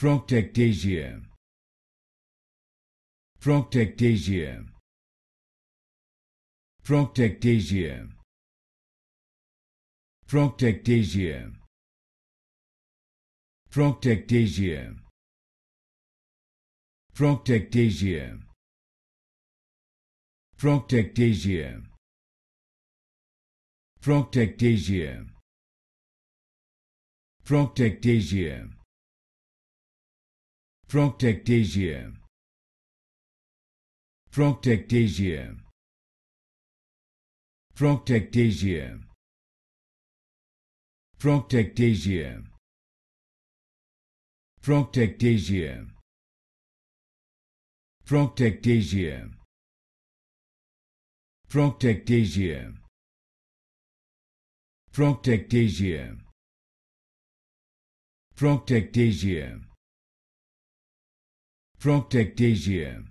Proctectasia. Proctectasia. Proctectasia. Proctectasia. Proctectasia. Proctectasia. Proctectasia. Proctectasia. Proctectasia. Proctectasia Proctectasia Proctectasia Proctectasia Proctectasia Proctectasia Proctectasia Proctectasia Proctectasia Frog Asia.